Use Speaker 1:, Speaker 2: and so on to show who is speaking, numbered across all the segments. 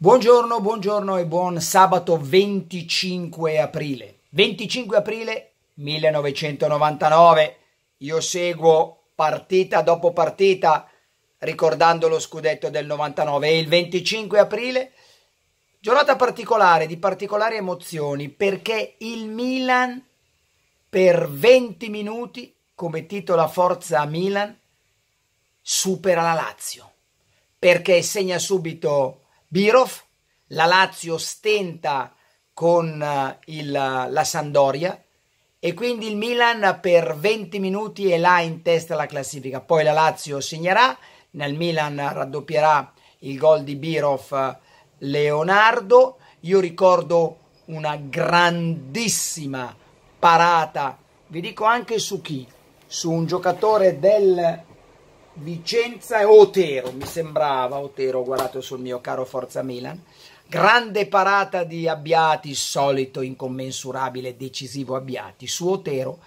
Speaker 1: Buongiorno, buongiorno e buon sabato 25 aprile. 25 aprile 1999. Io seguo partita dopo partita ricordando lo scudetto del 99 e il 25 aprile giornata particolare di particolari emozioni perché il Milan per 20 minuti, come titola Forza Milan, supera la Lazio perché segna subito Birov, la Lazio stenta con eh, il, la Sandoria e quindi il Milan per 20 minuti è là in testa alla classifica. Poi la Lazio segnerà, nel Milan raddoppierà il gol di Birov eh, Leonardo. Io ricordo una grandissima parata, vi dico anche su chi, su un giocatore del Vicenza e Otero, mi sembrava, Otero, ho guardato sul mio caro Forza Milan. Grande parata di Abbiati, solito incommensurabile, decisivo Abbiati su Otero.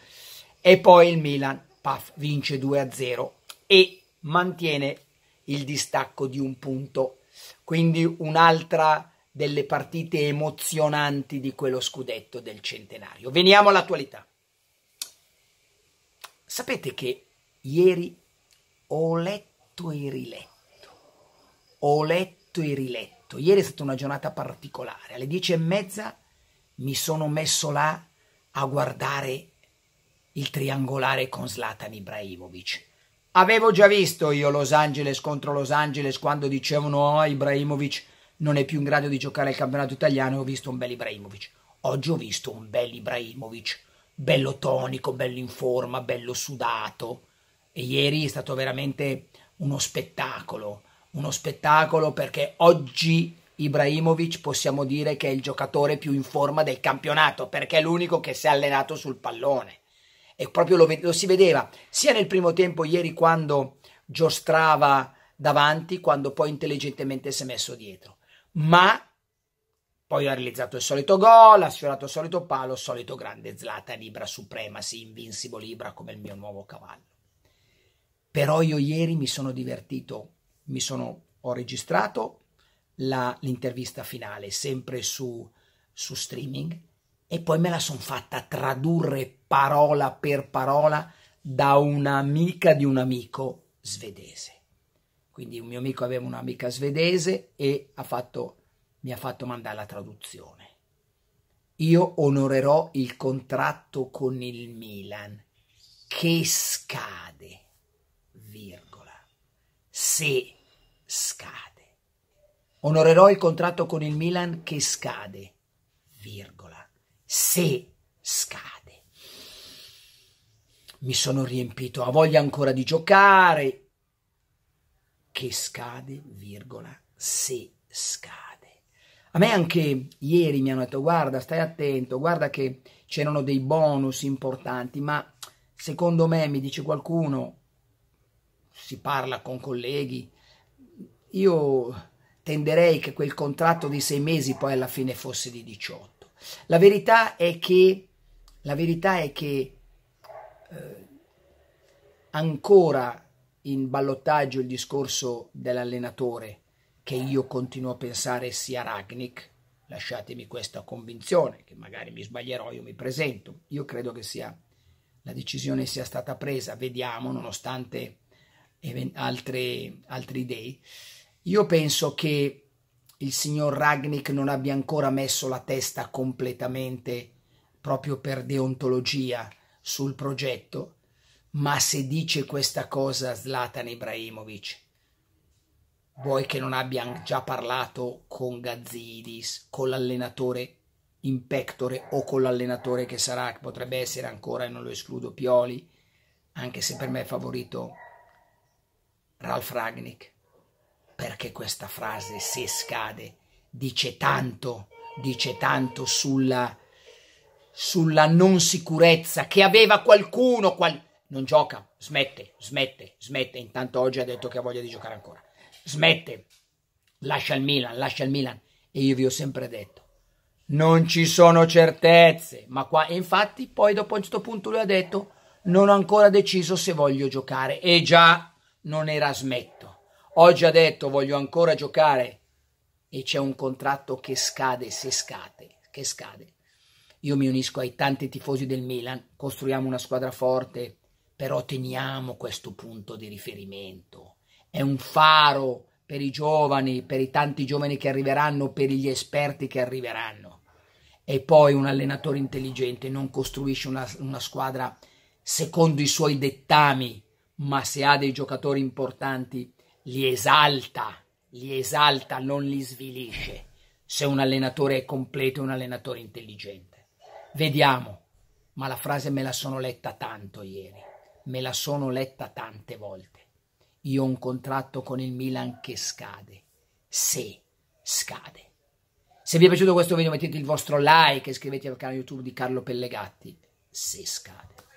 Speaker 1: E poi il Milan, paf, vince 2-0 e mantiene il distacco di un punto. Quindi un'altra delle partite emozionanti di quello scudetto del centenario. Veniamo all'attualità. Sapete che ieri ho letto e riletto, ho letto e riletto. Ieri è stata una giornata particolare, alle dieci e mezza mi sono messo là a guardare il triangolare con Zlatan Ibrahimovic. Avevo già visto io Los Angeles contro Los Angeles quando dicevano oh, Ibrahimovic non è più in grado di giocare al campionato italiano, e ho visto un bel Ibrahimovic. Oggi ho visto un bel Ibrahimovic, bello tonico, bello in forma, bello sudato, e ieri è stato veramente uno spettacolo, uno spettacolo perché oggi Ibrahimovic possiamo dire che è il giocatore più in forma del campionato perché è l'unico che si è allenato sul pallone e proprio lo, lo si vedeva sia nel primo tempo ieri quando giostrava davanti quando poi intelligentemente si è messo dietro ma poi ha realizzato il solito gol, ha sfiorato il solito palo, il solito grande Zlatan Ibra Supremacy, Invincible Ibra come il mio nuovo cavallo. Però io ieri mi sono divertito, mi sono, ho registrato la, l'intervista finale, sempre su, su streaming, e poi me la sono fatta tradurre parola per parola da un'amica di un amico svedese. Quindi un mio amico aveva un'amica svedese e ha fatto, mi ha fatto mandare la traduzione. Io onorerò il contratto con il Milan che scade virgola, se scade. Onorerò il contratto con il Milan che scade, virgola, se scade. Mi sono riempito, ha voglia ancora di giocare, che scade, virgola, se scade. A me anche ieri mi hanno detto guarda stai attento, guarda che c'erano dei bonus importanti, ma secondo me mi dice qualcuno si parla con colleghi. Io tenderei che quel contratto di sei mesi poi alla fine fosse di 18. La verità è che, la verità è che eh, ancora in ballottaggio il discorso dell'allenatore che io continuo a pensare sia Ragnick, lasciatemi questa convinzione, che magari mi sbaglierò, io mi presento, io credo che sia, la decisione sia stata presa, vediamo, nonostante altre, altri dei, io penso che il signor Ragnick non abbia ancora messo la testa completamente proprio per deontologia sul progetto, ma se dice questa cosa Zlatan Ibrahimovic, vuoi che non abbia già parlato con Gazzidis, con l'allenatore in pectore o con l'allenatore che sarà, che potrebbe essere ancora, e non lo escludo, Pioli, anche se per me è favorito Ralf Ragnick, perché questa frase, se scade, dice tanto, dice tanto sulla, sulla non sicurezza che aveva qualcuno, qual... non gioca, smette, smette, smette, intanto oggi ha detto che ha voglia di giocare ancora, smette, lascia il Milan, lascia il Milan, e io vi ho sempre detto, non ci sono certezze, ma qua, e infatti poi dopo un certo punto lui ha detto, non ho ancora deciso se voglio giocare, e già non era smetto. Oggi ha detto voglio ancora giocare e c'è un contratto che scade se scade, che scade. Io mi unisco ai tanti tifosi del Milan, costruiamo una squadra forte, però teniamo questo punto di riferimento. È un faro per i giovani, per i tanti giovani che arriveranno, per gli esperti che arriveranno. E poi un allenatore intelligente non costruisce una, una squadra secondo i suoi dettami, ma se ha dei giocatori importanti li esalta, li esalta, non li svilisce. Se un allenatore è completo è un allenatore intelligente. Vediamo, ma la frase me la sono letta tanto ieri, me la sono letta tante volte. Io ho un contratto con il Milan che scade, se scade. Se vi è piaciuto questo video mettete il vostro like e iscrivetevi al canale YouTube di Carlo Pellegatti, se scade.